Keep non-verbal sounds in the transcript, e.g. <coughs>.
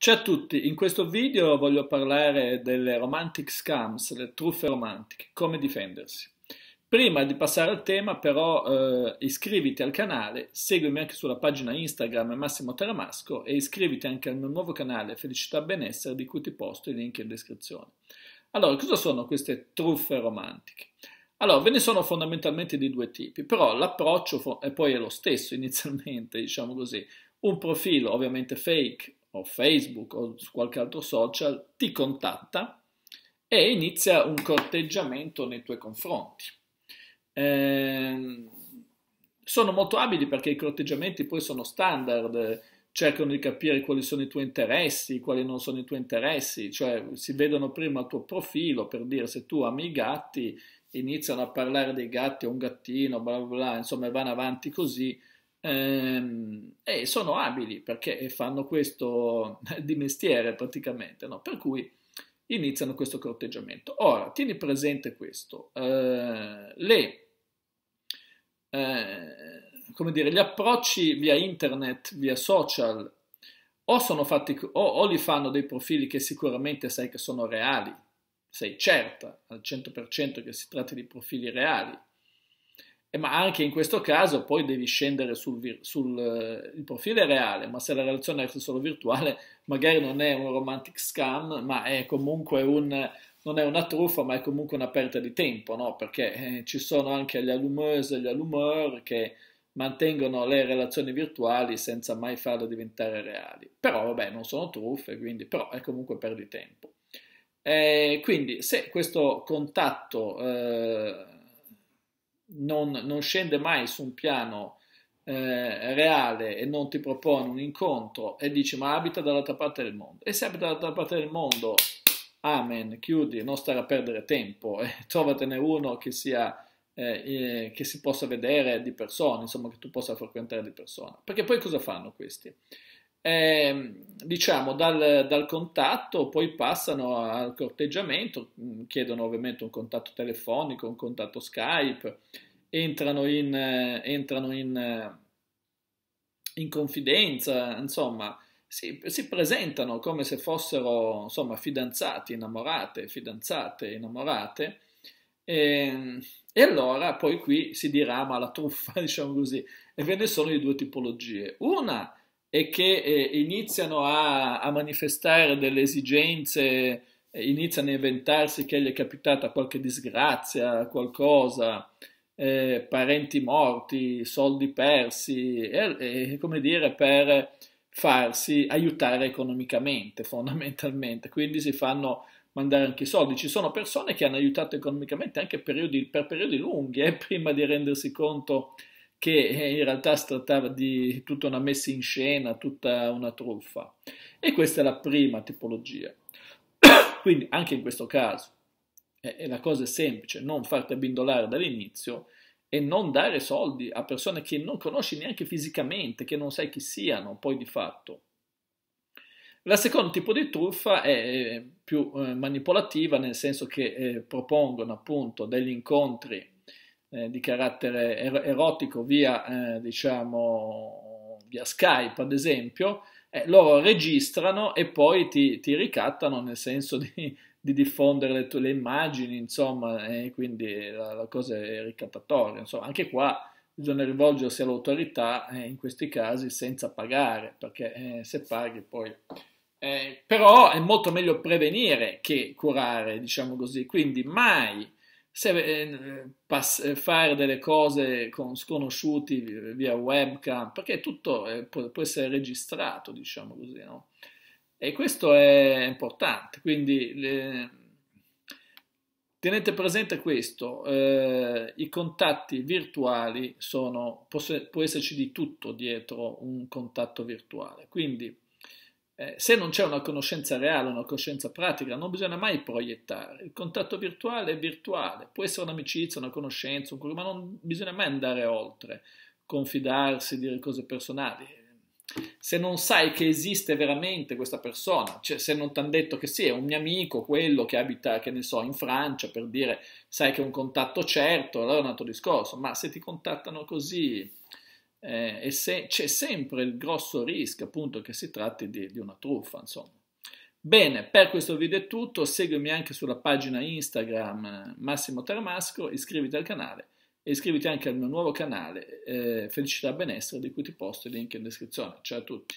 Ciao a tutti, in questo video voglio parlare delle romantic scams, le truffe romantiche, come difendersi. Prima di passare al tema però eh, iscriviti al canale, seguimi anche sulla pagina Instagram Massimo Taramasco e iscriviti anche al mio nuovo canale Felicità Benessere di cui ti posto i link in descrizione. Allora, cosa sono queste truffe romantiche? Allora, ve ne sono fondamentalmente di due tipi, però l'approccio è poi lo stesso <laughs> inizialmente, diciamo così. Un profilo ovviamente fake o Facebook o su qualche altro social, ti contatta e inizia un corteggiamento nei tuoi confronti. Eh, sono molto abili perché i corteggiamenti poi sono standard, cercano di capire quali sono i tuoi interessi, quali non sono i tuoi interessi, cioè si vedono prima il tuo profilo per dire se tu ami i gatti, iniziano a parlare dei gatti o un gattino, bla bla, bla insomma vanno avanti così Ehm, e sono abili perché fanno questo <laughs> di mestiere praticamente, no? per cui iniziano questo corteggiamento. Ora, tieni presente questo, eh, le, eh, come dire, gli approcci via internet, via social, o, sono fatti, o, o li fanno dei profili che sicuramente sai che sono reali, sei certa al 100% che si tratti di profili reali, ma anche in questo caso poi devi scendere sul, vir- sul uh, profilo reale, ma se la relazione è solo virtuale, magari non è un romantic scam, ma è comunque un, non è una truffa, ma è comunque una perdita di tempo, no? perché eh, ci sono anche le alumeuses, gli allumeur che mantengono le relazioni virtuali senza mai farle diventare reali. Però vabbè, non sono truffe, quindi però è comunque perdita di tempo. Eh, quindi se questo contatto... Eh, non, non scende mai su un piano eh, reale e non ti propone un incontro e dici ma abita dall'altra parte del mondo. E se abita dall'altra parte del mondo, amen, chiudi, non stare a perdere tempo, eh, <laughs> trovatene uno che sia... Eh, eh, che si possa vedere di persona, insomma, che tu possa frequentare di persona. Perché poi cosa fanno questi? Eh, diciamo dal, dal, contatto poi passano al corteggiamento, mm, chiedono ovviamente un contatto telefonico, un contatto Skype, entrano in, eh, entrano in, eh, in confidenza, insomma, si, si, presentano come se fossero insomma, fidanzati, innamorate, fidanzate, innamorate. E, ehm, e, allora poi qui si dirama la truffa, <laughs> diciamo così, e ve ne sono di due tipologie. Una è che eh, iniziano a, a, manifestare delle esigenze, eh, iniziano a inventarsi che gli è capitata qualche disgrazia, qualcosa, eh, parenti morti, soldi persi, e, e, come dire, per farsi aiutare economicamente fondamentalmente. Quindi si fanno mandare anche i soldi. Ci sono persone che hanno aiutato economicamente anche periodi, per periodi lunghi, eh, <laughs> prima di rendersi conto che eh, in realtà si trattava di tutta una messa in scena, tutta una truffa. E questa è la prima tipologia. <coughs> Quindi anche in questo caso e la cosa è semplice, non farti abbindolare dall'inizio e non dare soldi a persone che non conosci neanche fisicamente, che non sai chi siano, poi di fatto. La seconda tipo di truffa è più eh, manipolativa, nel senso che eh, propongono appunto degli incontri eh, di carattere er- erotico via, eh, diciamo, via Skype, ad esempio, eh, loro registrano e poi ti, ti ricattano, nel senso di, di diffondere le, le immagini, insomma, eh, quindi la, la, cosa è ricattatoria. Insomma, anche qua bisogna rivolgersi all'autorità eh, in questi casi senza pagare, perché eh, se paghi poi... Eh, però è molto meglio prevenire che curare, diciamo così, quindi mai se, eh, pass- fare delle cose con sconosciuti via webcam, perché tutto eh, può, può essere registrato, diciamo così, no? E questo è importante, quindi le, tenete presente questo, eh, i contatti virtuali sono, può esserci di tutto dietro un contatto virtuale, quindi eh, se non c'è una conoscenza reale, una conoscenza pratica, non bisogna mai proiettare. Il contatto virtuale è virtuale, può essere un'amicizia, una conoscenza, un, ma non bisogna mai andare oltre, confidarsi, dire cose personali se non sai che esiste veramente questa persona, cioè se non ti hanno detto che sì, è un mio amico, quello che abita, che ne so, in Francia, per dire, sai che è un contatto certo, allora è un altro discorso, ma se ti contattano così, eh, e se, c'è sempre il grosso rischio appunto che si tratti di, di una truffa, insomma. Bene, per questo video è tutto, seguimi anche sulla pagina Instagram eh, Massimo Termasco, iscriviti al canale e iscriviti anche al mio nuovo canale eh, Felicità Benessere di cui ti posto il link in descrizione. Ciao a tutti!